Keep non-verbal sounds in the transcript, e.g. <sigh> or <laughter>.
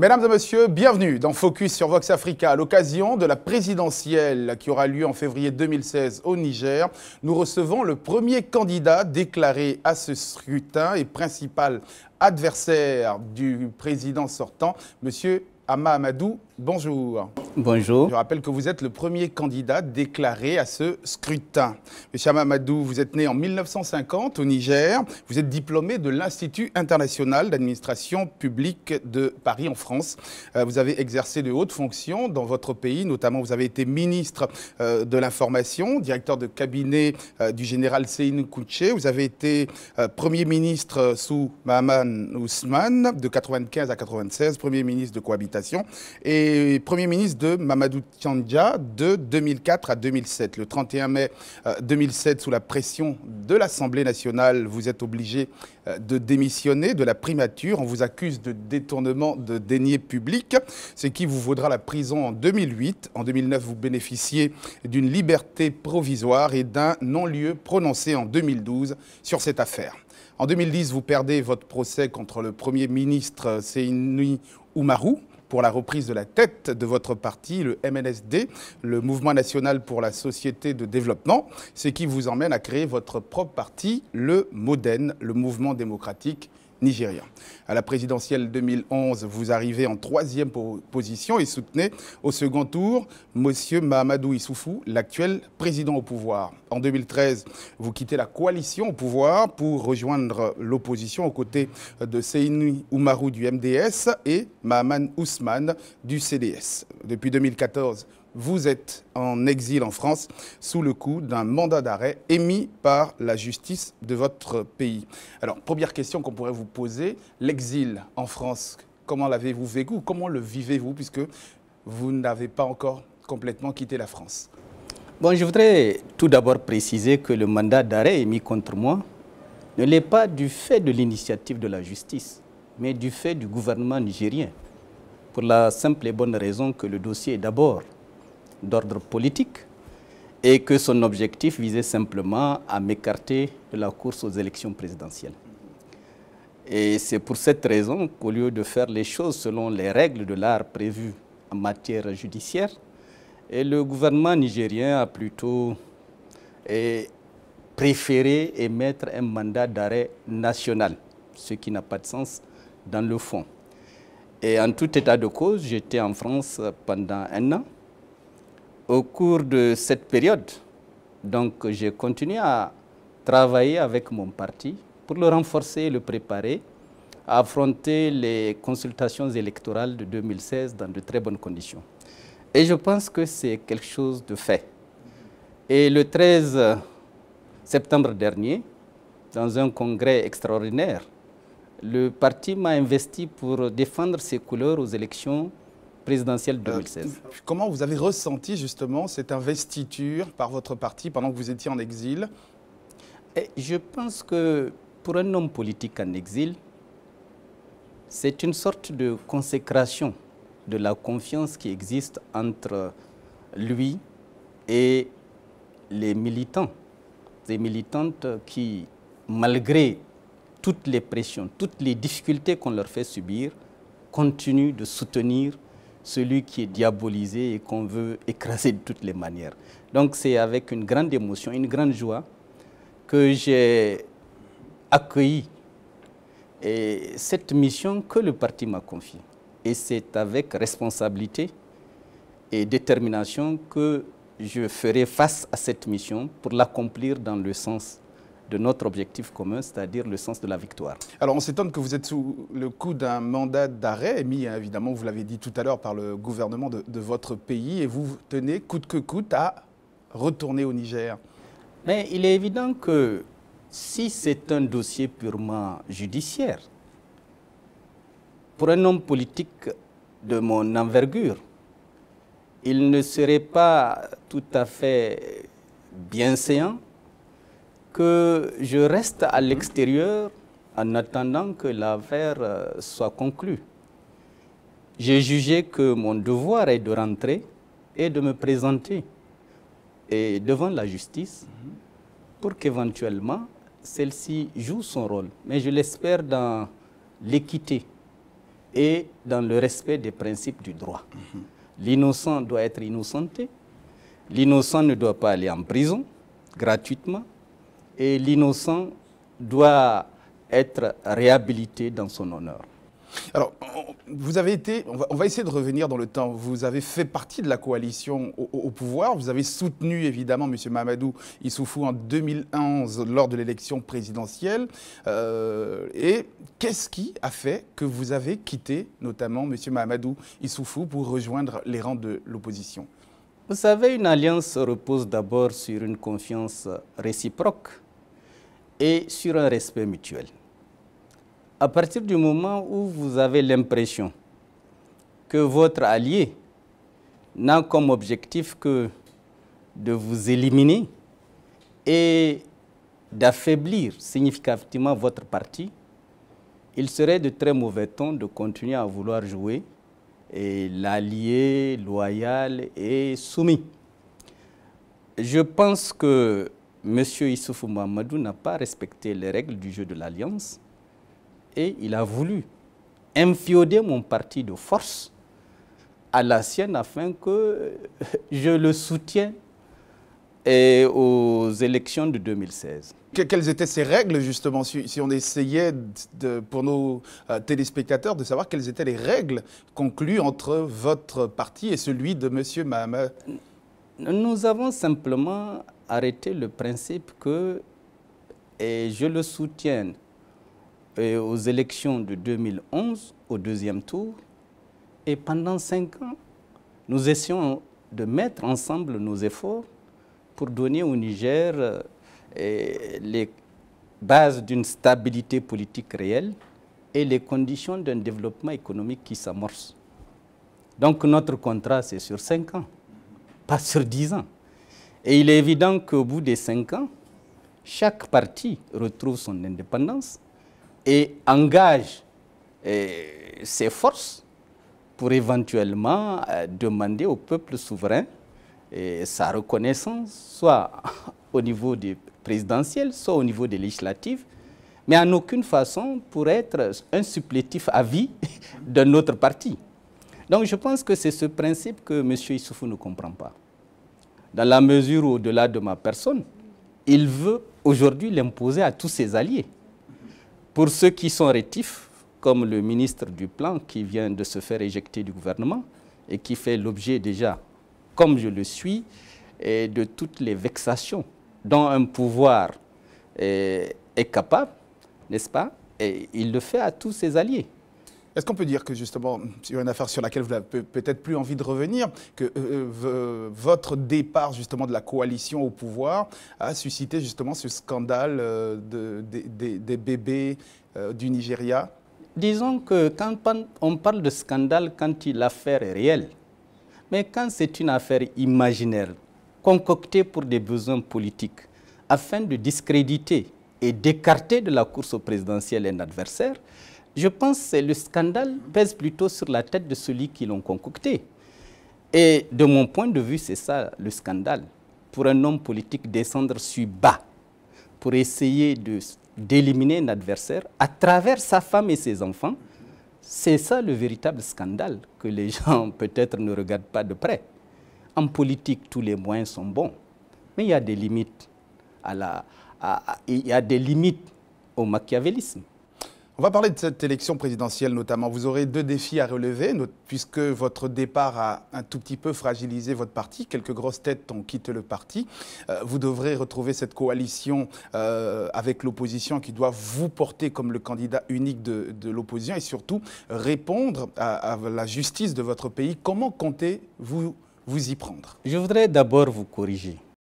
Mesdames et messieurs, bienvenue dans Focus sur Vox Africa. À l'occasion de la présidentielle qui aura lieu en février 2016 au Niger, nous recevons le premier candidat déclaré à ce scrutin et principal adversaire du président sortant, Monsieur Ama Amadou. Bonjour. Bonjour. Je rappelle que vous êtes le premier candidat déclaré à ce scrutin. Monsieur Mamadou, vous êtes né en 1950 au Niger. Vous êtes diplômé de l'Institut international d'administration publique de Paris en France. Euh, vous avez exercé de hautes fonctions dans votre pays, notamment vous avez été ministre euh, de l'information, directeur de cabinet euh, du général Seyne Kouché. Vous avez été premier ministre sous Mahaman Ousmane de 95 à 96, premier ministre de cohabitation et premier ministre de Mamadou Tchandja de 2004 à 2007. Le 31 mai 2007, euh, sous la pression de l'Assemblée nationale, vous êtes obligé euh, de démissionner de la primature. On vous accuse de détournement de deniers publics, ce qui vous vaudra la prison en 2008. En 2009, vous bénéficiez d'une liberté provisoire et d'un non-lieu prononcé en 2012 sur cette affaire. En 2010, vous perdez votre procès contre le Premier ministre euh, Seini Oumarou pour la reprise de la tête de votre parti, le MNSD, le Mouvement National pour la Société de Développement, ce qui vous emmène à créer votre propre parti, le MODEN, le Mouvement Démocratique nigérien. À la présidentielle 2011, vous arrivez en troisième position et soutenez au second tour M. Mahamadou Issoufou, l'actuel président au pouvoir. En 2013, vous quittez la coalition au pouvoir pour rejoindre l'opposition aux côtés de Seyni Oumarou du MDS et Mahaman Ousmane du CDS. Depuis 2014, vous êtes en exil en France sous le coup d'un mandat d'arrêt émis par la justice de votre pays. Alors, première question qu'on pourrait vous poser, l'exil en France, comment l'avez-vous vécu comment le vivez-vous puisque vous n'avez pas encore complètement quitté la France Bon, je voudrais tout d'abord préciser que le mandat d'arrêt émis contre moi ne l'est pas du fait de l'initiative de la justice, mais du fait du gouvernement nigérien, pour la simple et bonne raison que le dossier est d'abord d'ordre politique et que son objectif visait simplement à m'écarter de la course aux élections présidentielles. Et c'est pour cette raison qu'au lieu de faire les choses selon les règles de l'art prévues en matière judiciaire, le gouvernement nigérien a plutôt eh, préféré émettre un mandat d'arrêt national, ce qui n'a pas de sens dans le fond. Et en tout état de cause, j'étais en France pendant un an, au cours de cette période, donc j'ai continué à travailler avec mon parti pour le renforcer et le préparer à affronter les consultations électorales de 2016 dans de très bonnes conditions. Et je pense que c'est quelque chose de fait. Et le 13 septembre dernier, dans un congrès extraordinaire, le parti m'a investi pour défendre ses couleurs aux élections présidentielle 2016. Euh, comment vous avez ressenti justement cette investiture par votre parti pendant que vous étiez en exil eh, Je pense que pour un homme politique en exil, c'est une sorte de consécration de la confiance qui existe entre lui et les militants, les militantes qui, malgré toutes les pressions, toutes les difficultés qu'on leur fait subir, continuent de soutenir celui qui est diabolisé et qu'on veut écraser de toutes les manières. Donc c'est avec une grande émotion, une grande joie que j'ai accueilli cette mission que le parti m'a confiée. Et c'est avec responsabilité et détermination que je ferai face à cette mission pour l'accomplir dans le sens de notre objectif commun, c'est-à-dire le sens de la victoire. Alors on s'étonne que vous êtes sous le coup d'un mandat d'arrêt émis, hein, évidemment, vous l'avez dit tout à l'heure, par le gouvernement de, votre pays, et vous tenez coûte que coûte à retourner au Niger. Mais il est évident que si c'est un dossier purement judiciaire, pour un homme politique de mon envergure, il ne serait pas tout à fait bien séant que je reste à l'extérieur en attendant que l'affaire euh, soit conclue. J'ai jugé que mon devoir est de rentrer et de me présenter et devant la justice pour qu'éventuellement celle-ci joue son rôle. Mais je l'espère dans l'équité et dans le respect des principes du droit. L'innocent doit être innocenté, l'innocent ne doit pas aller en prison gratuitement, et l'innocent doit être réhabilité dans son honneur. Alors, vous avez été, on va, essayer de revenir dans le temps, vous avez fait partie de la coalition au, pouvoir, vous avez soutenu évidemment M. Mamadou Issoufou en 2011 lors de l'élection présidentielle. Euh, et qu'est-ce qui a fait que vous avez quitté notamment M. Mamadou Issoufou pour rejoindre les rangs de l'opposition Vous savez, une alliance repose d'abord sur une confiance réciproque et sur un respect mutuel. À partir du moment où vous avez l'impression que votre allié n'a comme objectif que de vous éliminer et d'affaiblir significativement votre parti, il serait de très mauvais ton de continuer à vouloir jouer l'allié loyal et soumis. Je pense que M. Issoufou Mamadou n'a pas respecté les règles du jeu de l'Alliance et il a voulu infioder mon parti de force à la sienne afin que <laughs> je le soutienne aux élections de 2016. quelles étaient ces règles, justement, si, on essayait, pour nos euh, téléspectateurs, de savoir quelles étaient les règles conclues entre votre parti et celui de M. Mamadou Nous avons simplement arrêter le principe que, je le soutiens, euh, aux élections de 2011, au deuxième tour, et pendant cinq ans, nous essayons de mettre ensemble nos efforts pour donner au Niger euh, les bases d'une stabilité politique réelle et les conditions d'un développement économique qui s'amorce. Donc notre contrat, c'est sur cinq ans, pas sur dix ans. Et il est évident qu'au bout des cinq ans, chaque parti retrouve son indépendance et engage euh, ses forces pour éventuellement euh, demander au peuple souverain euh, sa reconnaissance, soit <laughs> au niveau des présidentielles, soit au niveau des législatives, mais en aucune façon pour être un supplétif à vie <laughs> d'un autre parti. Donc je pense que c'est ce principe que M. Issoufou ne comprend pas dans la mesure où, au-delà de ma personne, il veut aujourd'hui l'imposer à tous ses alliés. Pour ceux qui sont rétifs, comme le ministre du Plan qui vient de se faire éjecter du gouvernement et qui fait l'objet déjà, comme je le suis, de toutes les vexations dont un pouvoir est, eh, est capable, n'est-ce pas Et il le fait à tous ses alliés. Est-ce qu'on peut dire que justement, sur une affaire sur laquelle vous n'avez peut-être plus envie de revenir, que euh, euh, euh, votre départ justement de la coalition au pouvoir a suscité justement ce scandale des bébés du Nigeria Disons que quand on parle de scandale, quand l'affaire est réelle, mais quand c'est une affaire imaginaire, concoctée pour des besoins politiques, afin de discréditer et d'écarter de la course au présidentielle un adversaire, je pense que le scandale pèse plutôt sur la tête de celui qui l'ont concocté. Et de mon point de vue, c'est ça le scandale. Pour un homme politique, descendre sur bas pour essayer d'éliminer un adversaire à travers sa femme et ses enfants, c'est ça le véritable scandale que les <laughs> gens peut-être ne regardent pas de près. En politique, tous les moyens sont bons, mais il y a des limites, il y a des limites au machiavélisme. On va parler de cette élection présidentielle notamment. Vous aurez deux défis à relever, puisque votre départ a un tout petit peu fragilisé votre parti. Quelques grosses têtes ont quitté le parti. Euh, vous devrez retrouver cette coalition euh, avec l'opposition qui doit vous porter comme le candidat unique de, l'opposition et surtout répondre à, à la justice de votre pays. Comment comptez-vous vous y prendre Je voudrais d'abord vous corriger.